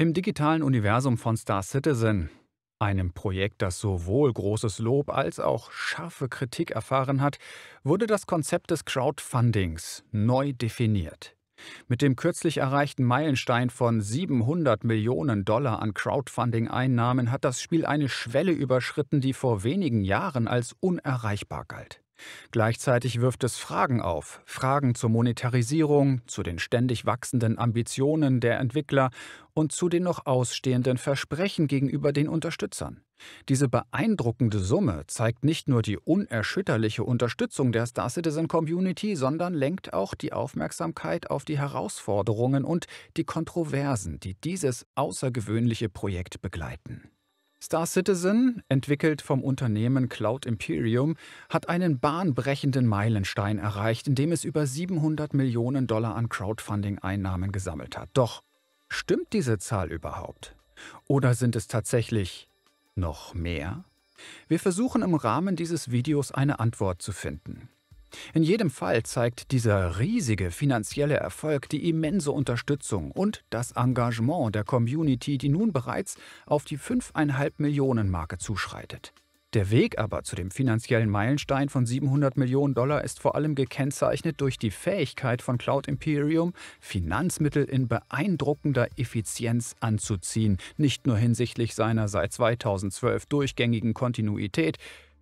Im digitalen Universum von Star Citizen, einem Projekt, das sowohl großes Lob als auch scharfe Kritik erfahren hat, wurde das Konzept des Crowdfundings neu definiert. Mit dem kürzlich erreichten Meilenstein von 700 Millionen Dollar an Crowdfunding-Einnahmen hat das Spiel eine Schwelle überschritten, die vor wenigen Jahren als unerreichbar galt. Gleichzeitig wirft es Fragen auf, Fragen zur Monetarisierung, zu den ständig wachsenden Ambitionen der Entwickler und zu den noch ausstehenden Versprechen gegenüber den Unterstützern. Diese beeindruckende Summe zeigt nicht nur die unerschütterliche Unterstützung der Star Citizen Community, sondern lenkt auch die Aufmerksamkeit auf die Herausforderungen und die Kontroversen, die dieses außergewöhnliche Projekt begleiten. Star Citizen, entwickelt vom Unternehmen Cloud Imperium, hat einen bahnbrechenden Meilenstein erreicht, indem es über 700 Millionen Dollar an Crowdfunding-Einnahmen gesammelt hat. Doch stimmt diese Zahl überhaupt? Oder sind es tatsächlich noch mehr? Wir versuchen im Rahmen dieses Videos eine Antwort zu finden. In jedem Fall zeigt dieser riesige finanzielle Erfolg die immense Unterstützung und das Engagement der Community, die nun bereits auf die 5,5 Millionen Marke zuschreitet. Der Weg aber zu dem finanziellen Meilenstein von 700 Millionen Dollar ist vor allem gekennzeichnet durch die Fähigkeit von Cloud Imperium, Finanzmittel in beeindruckender Effizienz anzuziehen, nicht nur hinsichtlich seiner seit 2012 durchgängigen Kontinuität,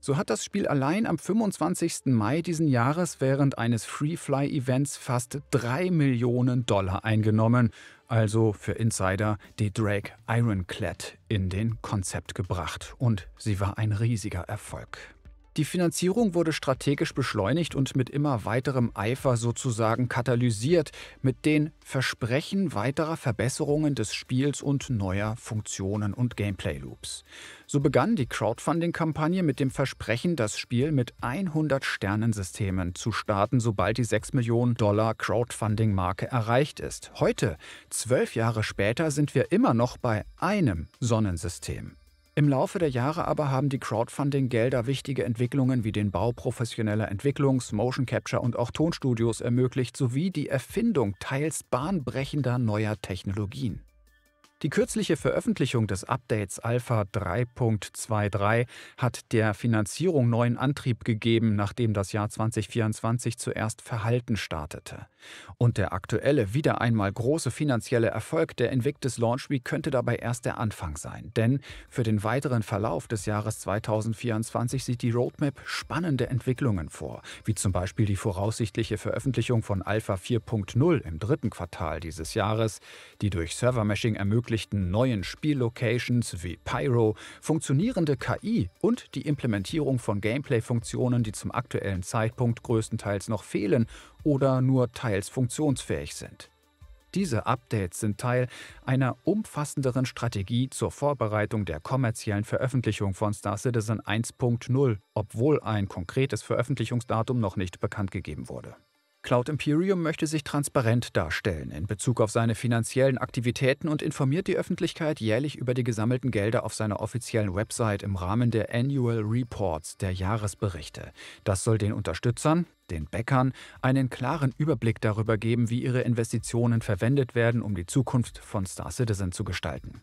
so hat das Spiel allein am 25. Mai diesen Jahres während eines Free-Fly-Events fast 3 Millionen Dollar eingenommen, also für Insider die Drake Ironclad in den Konzept gebracht und sie war ein riesiger Erfolg. Die Finanzierung wurde strategisch beschleunigt und mit immer weiterem Eifer sozusagen katalysiert, mit den Versprechen weiterer Verbesserungen des Spiels und neuer Funktionen und Gameplay-Loops. So begann die Crowdfunding-Kampagne mit dem Versprechen, das Spiel mit 100 Sternensystemen zu starten, sobald die 6 Millionen Dollar Crowdfunding-Marke erreicht ist. Heute, zwölf Jahre später, sind wir immer noch bei einem Sonnensystem. Im Laufe der Jahre aber haben die Crowdfunding-Gelder wichtige Entwicklungen wie den Bau professioneller Entwicklungs-, Motion Capture und auch Tonstudios ermöglicht sowie die Erfindung teils bahnbrechender neuer Technologien. Die kürzliche Veröffentlichung des Updates Alpha 3.23 hat der Finanzierung neuen Antrieb gegeben, nachdem das Jahr 2024 zuerst verhalten startete. Und der aktuelle, wieder einmal große finanzielle Erfolg der Invictus Launch Week könnte dabei erst der Anfang sein. Denn für den weiteren Verlauf des Jahres 2024 sieht die Roadmap spannende Entwicklungen vor, wie zum Beispiel die voraussichtliche Veröffentlichung von Alpha 4.0 im dritten Quartal dieses Jahres, die durch Server-Meshing ermöglicht ermöglichten neuen Spiellocations wie Pyro, funktionierende KI und die Implementierung von Gameplay-Funktionen, die zum aktuellen Zeitpunkt größtenteils noch fehlen oder nur teils funktionsfähig sind. Diese Updates sind Teil einer umfassenderen Strategie zur Vorbereitung der kommerziellen Veröffentlichung von Star Citizen 1.0, obwohl ein konkretes Veröffentlichungsdatum noch nicht bekannt gegeben wurde. Cloud Imperium möchte sich transparent darstellen in Bezug auf seine finanziellen Aktivitäten und informiert die Öffentlichkeit jährlich über die gesammelten Gelder auf seiner offiziellen Website im Rahmen der Annual Reports, der Jahresberichte. Das soll den Unterstützern, den Bäckern, einen klaren Überblick darüber geben, wie ihre Investitionen verwendet werden, um die Zukunft von Star Citizen zu gestalten.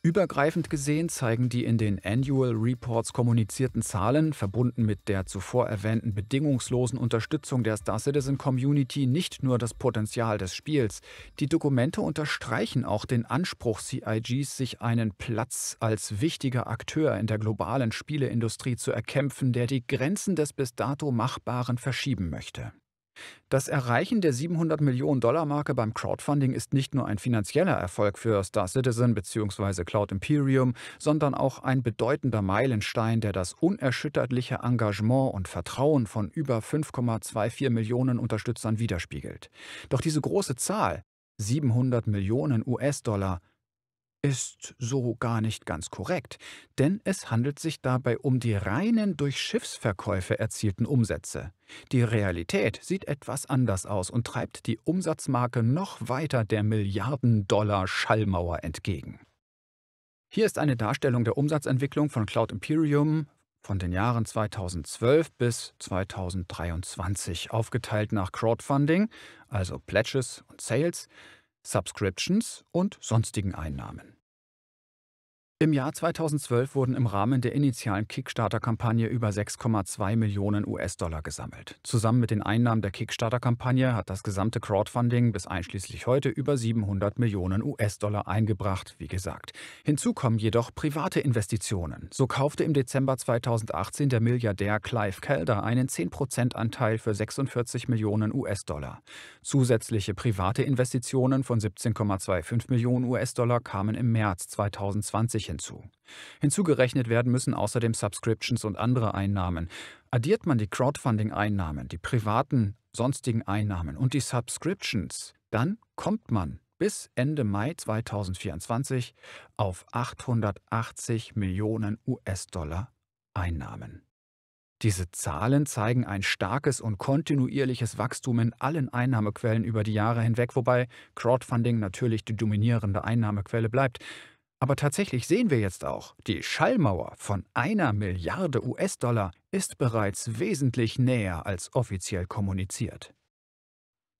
Übergreifend gesehen zeigen die in den Annual Reports kommunizierten Zahlen, verbunden mit der zuvor erwähnten bedingungslosen Unterstützung der Star Citizen Community, nicht nur das Potenzial des Spiels. Die Dokumente unterstreichen auch den Anspruch CIGs, sich einen Platz als wichtiger Akteur in der globalen Spieleindustrie zu erkämpfen, der die Grenzen des bis dato Machbaren verschieben möchte. Das Erreichen der 700 Millionen Dollar Marke beim Crowdfunding ist nicht nur ein finanzieller Erfolg für Star Citizen bzw. Cloud Imperium, sondern auch ein bedeutender Meilenstein, der das unerschütterliche Engagement und Vertrauen von über 5,24 Millionen Unterstützern widerspiegelt. Doch diese große Zahl, 700 Millionen US-Dollar, ist so gar nicht ganz korrekt, denn es handelt sich dabei um die reinen durch Schiffsverkäufe erzielten Umsätze. Die Realität sieht etwas anders aus und treibt die Umsatzmarke noch weiter der Milliarden-Dollar-Schallmauer entgegen. Hier ist eine Darstellung der Umsatzentwicklung von Cloud Imperium von den Jahren 2012 bis 2023, aufgeteilt nach Crowdfunding, also Pledges und Sales, Subscriptions und sonstigen Einnahmen. Im Jahr 2012 wurden im Rahmen der initialen Kickstarter-Kampagne über 6,2 Millionen US-Dollar gesammelt. Zusammen mit den Einnahmen der Kickstarter-Kampagne hat das gesamte Crowdfunding bis einschließlich heute über 700 Millionen US-Dollar eingebracht, wie gesagt. Hinzu kommen jedoch private Investitionen. So kaufte im Dezember 2018 der Milliardär Clive Calder einen 10%-Anteil für 46 Millionen US-Dollar. Zusätzliche private Investitionen von 17,25 Millionen US-Dollar kamen im März 2020 hinzu. Hinzugerechnet werden müssen außerdem Subscriptions und andere Einnahmen. Addiert man die Crowdfunding-Einnahmen, die privaten, sonstigen Einnahmen und die Subscriptions, dann kommt man bis Ende Mai 2024 auf 880 Millionen US-Dollar Einnahmen. Diese Zahlen zeigen ein starkes und kontinuierliches Wachstum in allen Einnahmequellen über die Jahre hinweg, wobei Crowdfunding natürlich die dominierende Einnahmequelle bleibt. Aber tatsächlich sehen wir jetzt auch, die Schallmauer von einer Milliarde US-Dollar ist bereits wesentlich näher als offiziell kommuniziert.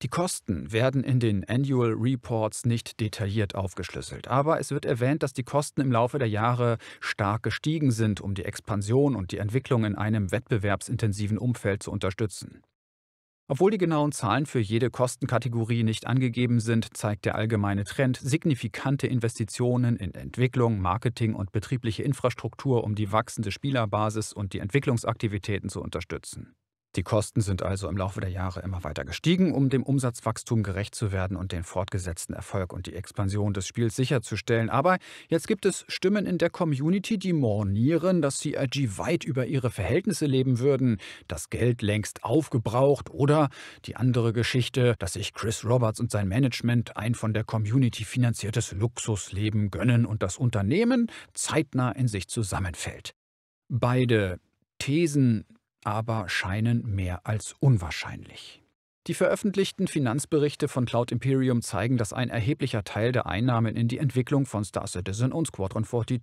Die Kosten werden in den Annual Reports nicht detailliert aufgeschlüsselt, aber es wird erwähnt, dass die Kosten im Laufe der Jahre stark gestiegen sind, um die Expansion und die Entwicklung in einem wettbewerbsintensiven Umfeld zu unterstützen. Obwohl die genauen Zahlen für jede Kostenkategorie nicht angegeben sind, zeigt der allgemeine Trend signifikante Investitionen in Entwicklung, Marketing und betriebliche Infrastruktur, um die wachsende Spielerbasis und die Entwicklungsaktivitäten zu unterstützen. Die Kosten sind also im Laufe der Jahre immer weiter gestiegen, um dem Umsatzwachstum gerecht zu werden und den fortgesetzten Erfolg und die Expansion des Spiels sicherzustellen. Aber jetzt gibt es Stimmen in der Community, die mornieren, dass CIG weit über ihre Verhältnisse leben würden, das Geld längst aufgebraucht oder die andere Geschichte, dass sich Chris Roberts und sein Management ein von der Community finanziertes Luxusleben gönnen und das Unternehmen zeitnah in sich zusammenfällt. Beide Thesen aber scheinen mehr als unwahrscheinlich. Die veröffentlichten Finanzberichte von Cloud Imperium zeigen, dass ein erheblicher Teil der Einnahmen in die Entwicklung von Star Citizen und Squadron 42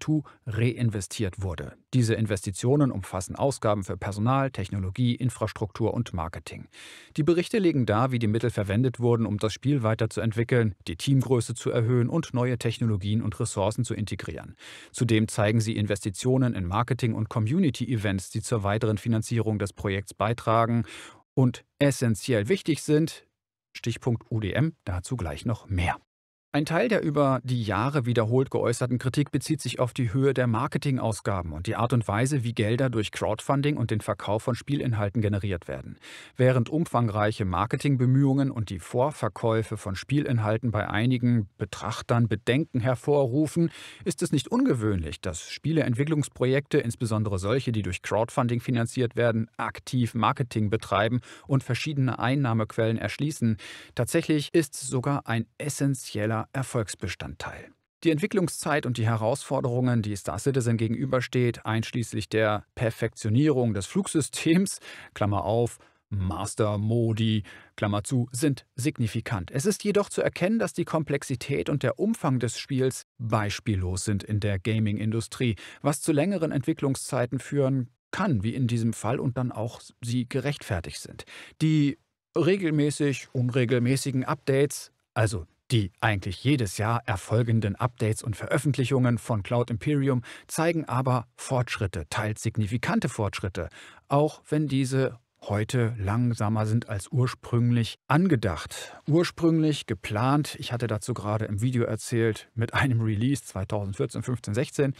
reinvestiert wurde. Diese Investitionen umfassen Ausgaben für Personal, Technologie, Infrastruktur und Marketing. Die Berichte legen dar, wie die Mittel verwendet wurden, um das Spiel weiterzuentwickeln, die Teamgröße zu erhöhen und neue Technologien und Ressourcen zu integrieren. Zudem zeigen sie Investitionen in Marketing und Community-Events, die zur weiteren Finanzierung des Projekts beitragen und essentiell wichtig sind. Stichpunkt UDM, dazu gleich noch mehr. Ein Teil der über die Jahre wiederholt geäußerten Kritik bezieht sich auf die Höhe der Marketingausgaben und die Art und Weise, wie Gelder durch Crowdfunding und den Verkauf von Spielinhalten generiert werden. Während umfangreiche Marketingbemühungen und die Vorverkäufe von Spielinhalten bei einigen Betrachtern Bedenken hervorrufen, ist es nicht ungewöhnlich, dass Spieleentwicklungsprojekte, insbesondere solche, die durch Crowdfunding finanziert werden, aktiv Marketing betreiben und verschiedene Einnahmequellen erschließen. Tatsächlich ist sogar ein essentieller Erfolgsbestandteil. Die Entwicklungszeit und die Herausforderungen, die Star Citizen gegenübersteht, einschließlich der Perfektionierung des Flugsystems, Klammer auf, Master Modi, Klammer zu, sind signifikant. Es ist jedoch zu erkennen, dass die Komplexität und der Umfang des Spiels beispiellos sind in der Gaming-Industrie, was zu längeren Entwicklungszeiten führen kann, wie in diesem Fall, und dann auch sie gerechtfertigt sind. Die regelmäßig unregelmäßigen Updates, also die eigentlich jedes Jahr erfolgenden Updates und Veröffentlichungen von Cloud Imperium zeigen aber Fortschritte, teils signifikante Fortschritte, auch wenn diese heute langsamer sind als ursprünglich angedacht. Ursprünglich geplant, ich hatte dazu gerade im Video erzählt, mit einem Release 2014, 15, 16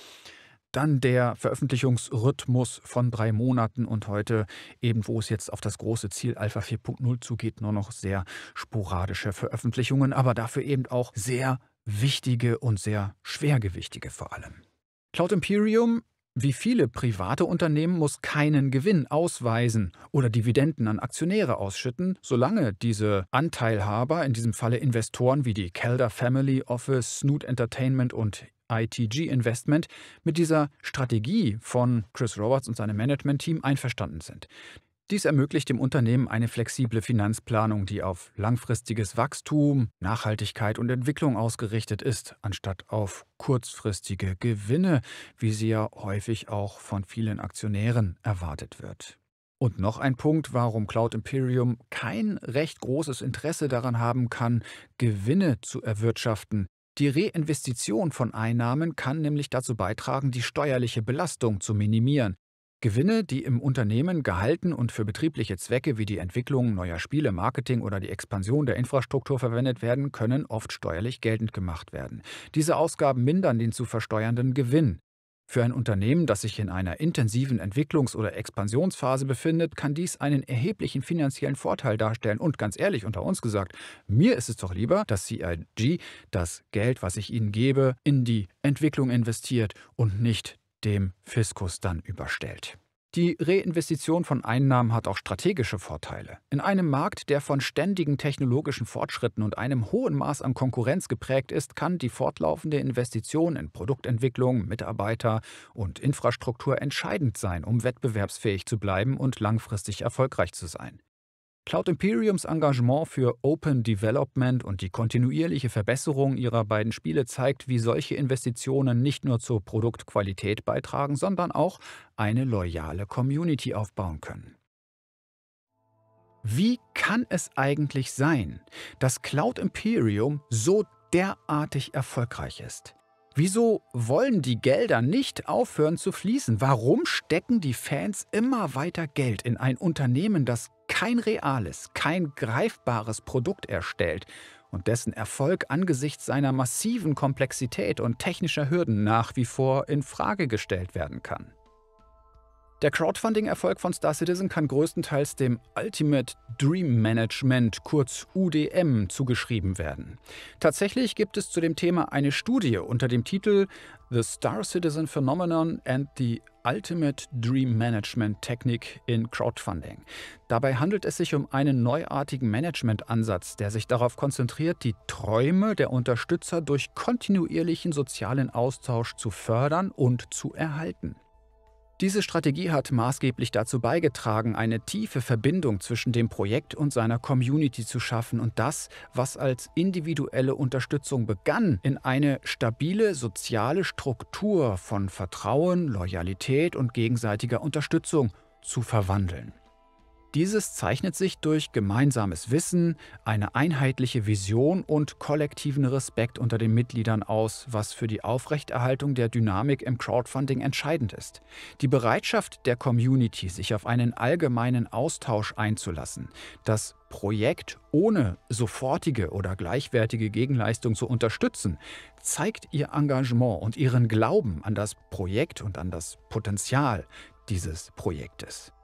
dann der Veröffentlichungsrhythmus von drei Monaten und heute eben, wo es jetzt auf das große Ziel Alpha 4.0 zugeht, nur noch sehr sporadische Veröffentlichungen, aber dafür eben auch sehr wichtige und sehr schwergewichtige vor allem. Cloud Imperium wie viele private Unternehmen muss keinen Gewinn ausweisen oder Dividenden an Aktionäre ausschütten, solange diese Anteilhaber, in diesem Falle Investoren wie die Kelder Family Office, Snoot Entertainment und ITG Investment mit dieser Strategie von Chris Roberts und seinem Management-Team einverstanden sind. Dies ermöglicht dem Unternehmen eine flexible Finanzplanung, die auf langfristiges Wachstum, Nachhaltigkeit und Entwicklung ausgerichtet ist, anstatt auf kurzfristige Gewinne, wie sie ja häufig auch von vielen Aktionären erwartet wird. Und noch ein Punkt, warum Cloud Imperium kein recht großes Interesse daran haben kann, Gewinne zu erwirtschaften, die Reinvestition von Einnahmen kann nämlich dazu beitragen, die steuerliche Belastung zu minimieren. Gewinne, die im Unternehmen gehalten und für betriebliche Zwecke wie die Entwicklung neuer Spiele, Marketing oder die Expansion der Infrastruktur verwendet werden, können oft steuerlich geltend gemacht werden. Diese Ausgaben mindern den zu versteuernden Gewinn. Für ein Unternehmen, das sich in einer intensiven Entwicklungs- oder Expansionsphase befindet, kann dies einen erheblichen finanziellen Vorteil darstellen. Und ganz ehrlich unter uns gesagt, mir ist es doch lieber, dass CIG das Geld, was ich ihnen gebe, in die Entwicklung investiert und nicht dem Fiskus dann überstellt. Die Reinvestition von Einnahmen hat auch strategische Vorteile. In einem Markt, der von ständigen technologischen Fortschritten und einem hohen Maß an Konkurrenz geprägt ist, kann die fortlaufende Investition in Produktentwicklung, Mitarbeiter und Infrastruktur entscheidend sein, um wettbewerbsfähig zu bleiben und langfristig erfolgreich zu sein. Cloud Imperiums Engagement für Open Development und die kontinuierliche Verbesserung ihrer beiden Spiele zeigt, wie solche Investitionen nicht nur zur Produktqualität beitragen, sondern auch eine loyale Community aufbauen können. Wie kann es eigentlich sein, dass Cloud Imperium so derartig erfolgreich ist? Wieso wollen die Gelder nicht aufhören zu fließen? Warum stecken die Fans immer weiter Geld in ein Unternehmen, das kein reales, kein greifbares Produkt erstellt und dessen Erfolg angesichts seiner massiven Komplexität und technischer Hürden nach wie vor in Frage gestellt werden kann. Der Crowdfunding-Erfolg von Star Citizen kann größtenteils dem Ultimate Dream Management, kurz UDM, zugeschrieben werden. Tatsächlich gibt es zu dem Thema eine Studie unter dem Titel The Star Citizen Phenomenon and the Ultimate Dream Management Technik in Crowdfunding. Dabei handelt es sich um einen neuartigen Managementansatz, der sich darauf konzentriert, die Träume der Unterstützer durch kontinuierlichen sozialen Austausch zu fördern und zu erhalten. Diese Strategie hat maßgeblich dazu beigetragen, eine tiefe Verbindung zwischen dem Projekt und seiner Community zu schaffen und das, was als individuelle Unterstützung begann, in eine stabile soziale Struktur von Vertrauen, Loyalität und gegenseitiger Unterstützung zu verwandeln. Dieses zeichnet sich durch gemeinsames Wissen, eine einheitliche Vision und kollektiven Respekt unter den Mitgliedern aus, was für die Aufrechterhaltung der Dynamik im Crowdfunding entscheidend ist. Die Bereitschaft der Community, sich auf einen allgemeinen Austausch einzulassen, das Projekt ohne sofortige oder gleichwertige Gegenleistung zu unterstützen, zeigt ihr Engagement und ihren Glauben an das Projekt und an das Potenzial dieses Projektes.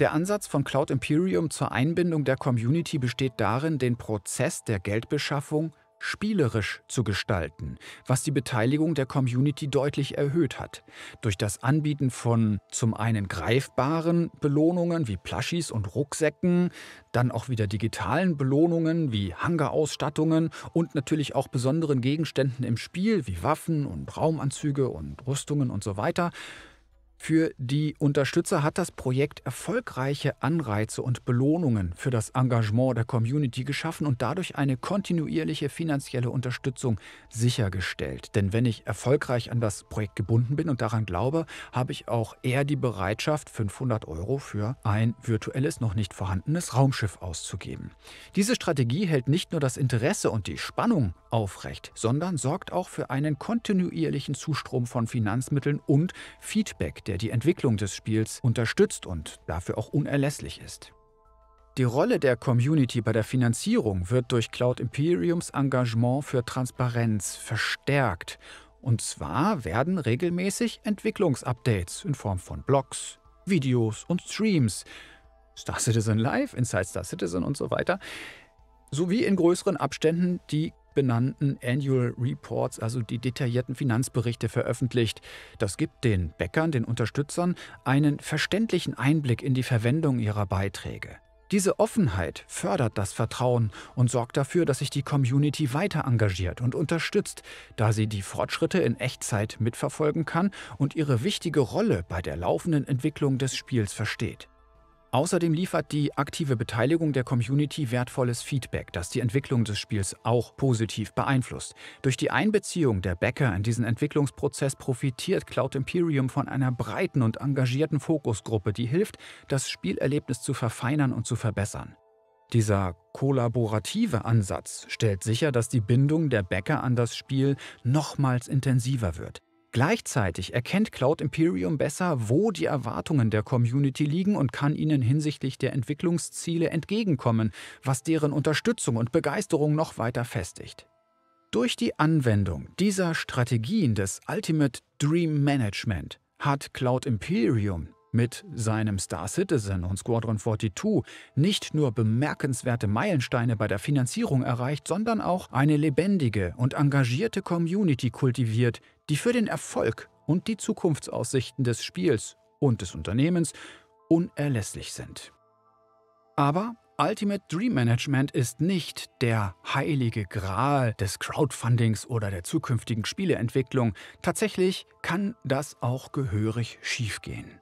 Der Ansatz von Cloud Imperium zur Einbindung der Community besteht darin, den Prozess der Geldbeschaffung spielerisch zu gestalten, was die Beteiligung der Community deutlich erhöht hat. Durch das Anbieten von zum einen greifbaren Belohnungen wie Plushies und Rucksäcken, dann auch wieder digitalen Belohnungen wie Hangarausstattungen und natürlich auch besonderen Gegenständen im Spiel wie Waffen und Raumanzüge und Rüstungen und so weiter, für die Unterstützer hat das Projekt erfolgreiche Anreize und Belohnungen für das Engagement der Community geschaffen und dadurch eine kontinuierliche finanzielle Unterstützung sichergestellt. Denn wenn ich erfolgreich an das Projekt gebunden bin und daran glaube, habe ich auch eher die Bereitschaft, 500 Euro für ein virtuelles, noch nicht vorhandenes Raumschiff auszugeben. Diese Strategie hält nicht nur das Interesse und die Spannung aufrecht, sondern sorgt auch für einen kontinuierlichen Zustrom von Finanzmitteln und Feedback, der die Entwicklung des Spiels unterstützt und dafür auch unerlässlich ist. Die Rolle der Community bei der Finanzierung wird durch Cloud Imperiums Engagement für Transparenz verstärkt. Und zwar werden regelmäßig Entwicklungsupdates in Form von Blogs, Videos und Streams, Star Citizen Live, Inside Star Citizen und so weiter, sowie in größeren Abständen die benannten Annual Reports, also die detaillierten Finanzberichte, veröffentlicht. Das gibt den Bäckern, den Unterstützern, einen verständlichen Einblick in die Verwendung ihrer Beiträge. Diese Offenheit fördert das Vertrauen und sorgt dafür, dass sich die Community weiter engagiert und unterstützt, da sie die Fortschritte in Echtzeit mitverfolgen kann und ihre wichtige Rolle bei der laufenden Entwicklung des Spiels versteht. Außerdem liefert die aktive Beteiligung der Community wertvolles Feedback, das die Entwicklung des Spiels auch positiv beeinflusst. Durch die Einbeziehung der Bäcker in diesen Entwicklungsprozess profitiert Cloud Imperium von einer breiten und engagierten Fokusgruppe, die hilft, das Spielerlebnis zu verfeinern und zu verbessern. Dieser kollaborative Ansatz stellt sicher, dass die Bindung der Bäcker an das Spiel nochmals intensiver wird. Gleichzeitig erkennt Cloud Imperium besser, wo die Erwartungen der Community liegen und kann ihnen hinsichtlich der Entwicklungsziele entgegenkommen, was deren Unterstützung und Begeisterung noch weiter festigt. Durch die Anwendung dieser Strategien des Ultimate Dream Management hat Cloud Imperium mit seinem Star Citizen und Squadron 42 nicht nur bemerkenswerte Meilensteine bei der Finanzierung erreicht, sondern auch eine lebendige und engagierte Community kultiviert, die für den Erfolg und die Zukunftsaussichten des Spiels und des Unternehmens unerlässlich sind. Aber Ultimate Dream Management ist nicht der heilige Gral des Crowdfundings oder der zukünftigen Spieleentwicklung. Tatsächlich kann das auch gehörig schiefgehen.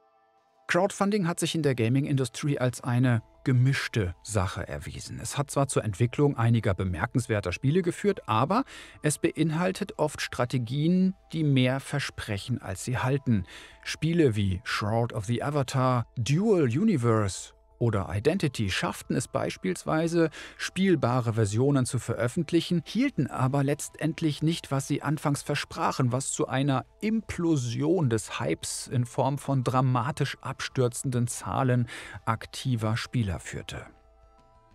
Crowdfunding hat sich in der Gaming-Industrie als eine gemischte Sache erwiesen. Es hat zwar zur Entwicklung einiger bemerkenswerter Spiele geführt, aber es beinhaltet oft Strategien, die mehr versprechen, als sie halten. Spiele wie Shroud of the Avatar, Dual Universe oder Identity schafften es beispielsweise, spielbare Versionen zu veröffentlichen, hielten aber letztendlich nicht, was sie anfangs versprachen, was zu einer Implosion des Hypes in Form von dramatisch abstürzenden Zahlen aktiver Spieler führte.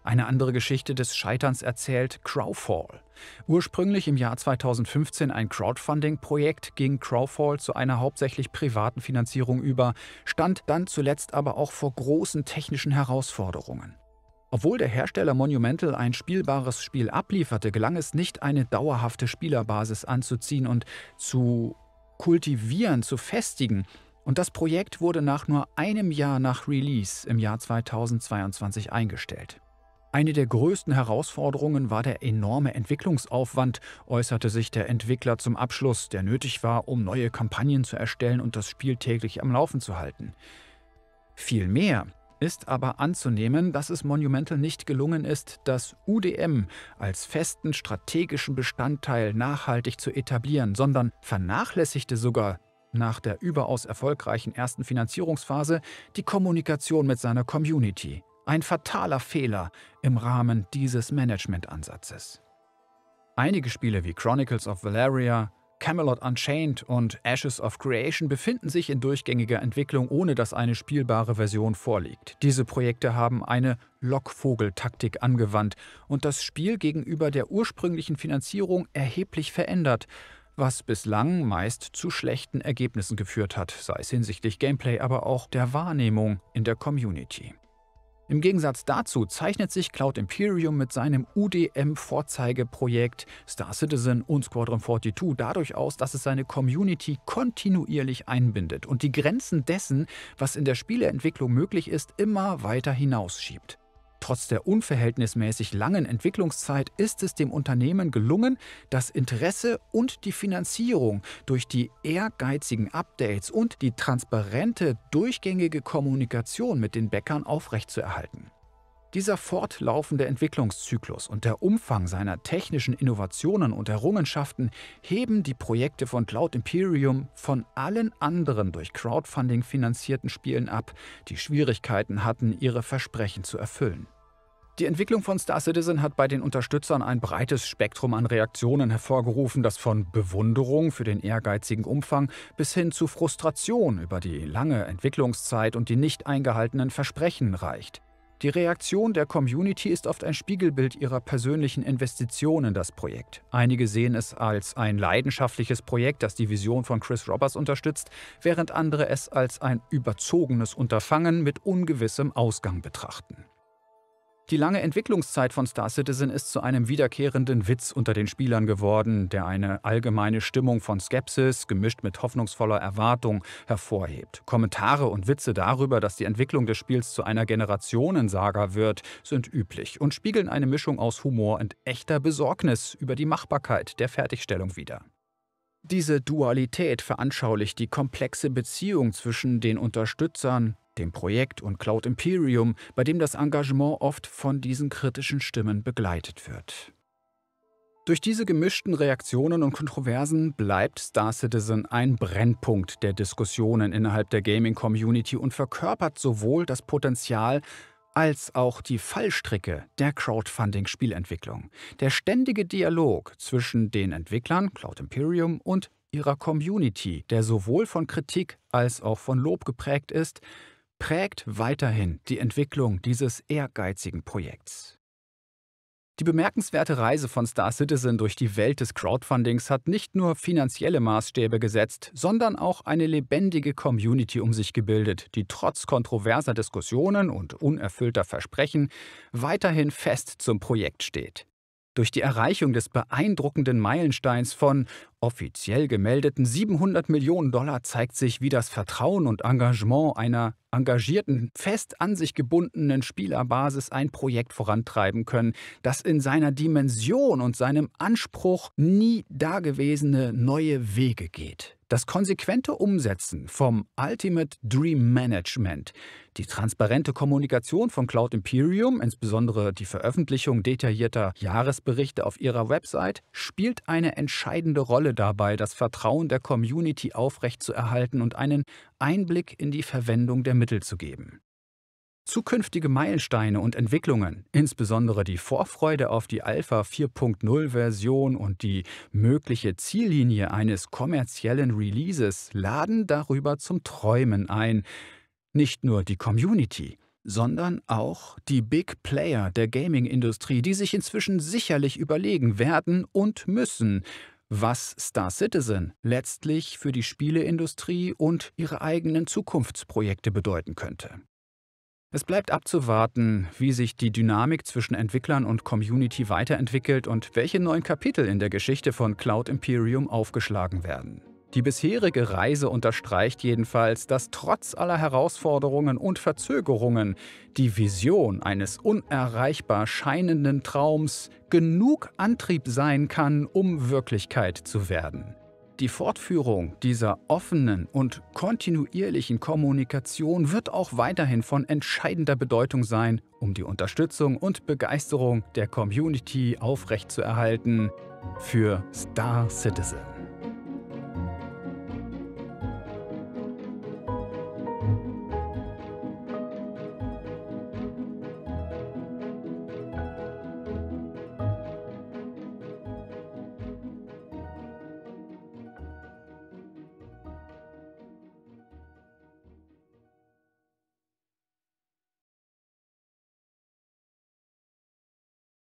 Eine andere Geschichte des Scheiterns erzählt Crowfall. Ursprünglich im Jahr 2015 ein Crowdfunding-Projekt ging Crowfall zu einer hauptsächlich privaten Finanzierung über, stand dann zuletzt aber auch vor großen technischen Herausforderungen. Obwohl der Hersteller Monumental ein spielbares Spiel ablieferte, gelang es nicht, eine dauerhafte Spielerbasis anzuziehen und zu kultivieren, zu festigen. Und das Projekt wurde nach nur einem Jahr nach Release im Jahr 2022 eingestellt. Eine der größten Herausforderungen war der enorme Entwicklungsaufwand, äußerte sich der Entwickler zum Abschluss, der nötig war, um neue Kampagnen zu erstellen und das Spiel täglich am Laufen zu halten. Vielmehr ist aber anzunehmen, dass es Monumental nicht gelungen ist, das UDM als festen strategischen Bestandteil nachhaltig zu etablieren, sondern vernachlässigte sogar nach der überaus erfolgreichen ersten Finanzierungsphase die Kommunikation mit seiner Community. Ein fataler Fehler im Rahmen dieses Managementansatzes. Einige Spiele wie Chronicles of Valeria, Camelot Unchained und Ashes of Creation befinden sich in durchgängiger Entwicklung, ohne dass eine spielbare Version vorliegt. Diese Projekte haben eine Lockvogel-Taktik angewandt und das Spiel gegenüber der ursprünglichen Finanzierung erheblich verändert, was bislang meist zu schlechten Ergebnissen geführt hat, sei es hinsichtlich Gameplay, aber auch der Wahrnehmung in der Community. Im Gegensatz dazu zeichnet sich Cloud Imperium mit seinem UDM-Vorzeigeprojekt Star Citizen und Squadron 42 dadurch aus, dass es seine Community kontinuierlich einbindet und die Grenzen dessen, was in der Spieleentwicklung möglich ist, immer weiter hinausschiebt. Trotz der unverhältnismäßig langen Entwicklungszeit ist es dem Unternehmen gelungen, das Interesse und die Finanzierung durch die ehrgeizigen Updates und die transparente, durchgängige Kommunikation mit den Bäckern aufrechtzuerhalten. Dieser fortlaufende Entwicklungszyklus und der Umfang seiner technischen Innovationen und Errungenschaften heben die Projekte von Cloud Imperium von allen anderen durch Crowdfunding finanzierten Spielen ab, die Schwierigkeiten hatten, ihre Versprechen zu erfüllen. Die Entwicklung von Star Citizen hat bei den Unterstützern ein breites Spektrum an Reaktionen hervorgerufen, das von Bewunderung für den ehrgeizigen Umfang bis hin zu Frustration über die lange Entwicklungszeit und die nicht eingehaltenen Versprechen reicht. Die Reaktion der Community ist oft ein Spiegelbild ihrer persönlichen Investition in das Projekt. Einige sehen es als ein leidenschaftliches Projekt, das die Vision von Chris Roberts unterstützt, während andere es als ein überzogenes Unterfangen mit ungewissem Ausgang betrachten. Die lange Entwicklungszeit von Star Citizen ist zu einem wiederkehrenden Witz unter den Spielern geworden, der eine allgemeine Stimmung von Skepsis gemischt mit hoffnungsvoller Erwartung hervorhebt. Kommentare und Witze darüber, dass die Entwicklung des Spiels zu einer Generationensaga wird, sind üblich und spiegeln eine Mischung aus Humor und echter Besorgnis über die Machbarkeit der Fertigstellung wider. Diese Dualität veranschaulicht die komplexe Beziehung zwischen den Unterstützern dem Projekt und Cloud Imperium, bei dem das Engagement oft von diesen kritischen Stimmen begleitet wird. Durch diese gemischten Reaktionen und Kontroversen bleibt Star Citizen ein Brennpunkt der Diskussionen innerhalb der Gaming-Community und verkörpert sowohl das Potenzial als auch die Fallstricke der Crowdfunding-Spielentwicklung. Der ständige Dialog zwischen den Entwicklern Cloud Imperium und ihrer Community, der sowohl von Kritik als auch von Lob geprägt ist, prägt weiterhin die Entwicklung dieses ehrgeizigen Projekts. Die bemerkenswerte Reise von Star Citizen durch die Welt des Crowdfundings hat nicht nur finanzielle Maßstäbe gesetzt, sondern auch eine lebendige Community um sich gebildet, die trotz kontroverser Diskussionen und unerfüllter Versprechen weiterhin fest zum Projekt steht. Durch die Erreichung des beeindruckenden Meilensteins von offiziell gemeldeten 700 Millionen Dollar zeigt sich, wie das Vertrauen und Engagement einer engagierten, fest an sich gebundenen Spielerbasis ein Projekt vorantreiben können, das in seiner Dimension und seinem Anspruch nie dagewesene neue Wege geht. Das konsequente Umsetzen vom Ultimate Dream Management, die transparente Kommunikation von Cloud Imperium, insbesondere die Veröffentlichung detaillierter Jahresberichte auf ihrer Website, spielt eine entscheidende Rolle Rolle dabei, das Vertrauen der Community aufrechtzuerhalten und einen Einblick in die Verwendung der Mittel zu geben. Zukünftige Meilensteine und Entwicklungen, insbesondere die Vorfreude auf die Alpha 4.0-Version und die mögliche Ziellinie eines kommerziellen Releases, laden darüber zum Träumen ein. Nicht nur die Community, sondern auch die Big Player der Gaming-Industrie, die sich inzwischen sicherlich überlegen werden und müssen, was Star Citizen letztlich für die Spieleindustrie und ihre eigenen Zukunftsprojekte bedeuten könnte. Es bleibt abzuwarten, wie sich die Dynamik zwischen Entwicklern und Community weiterentwickelt und welche neuen Kapitel in der Geschichte von Cloud Imperium aufgeschlagen werden. Die bisherige Reise unterstreicht jedenfalls, dass trotz aller Herausforderungen und Verzögerungen die Vision eines unerreichbar scheinenden Traums genug Antrieb sein kann, um Wirklichkeit zu werden. Die Fortführung dieser offenen und kontinuierlichen Kommunikation wird auch weiterhin von entscheidender Bedeutung sein, um die Unterstützung und Begeisterung der Community aufrechtzuerhalten für Star Citizen.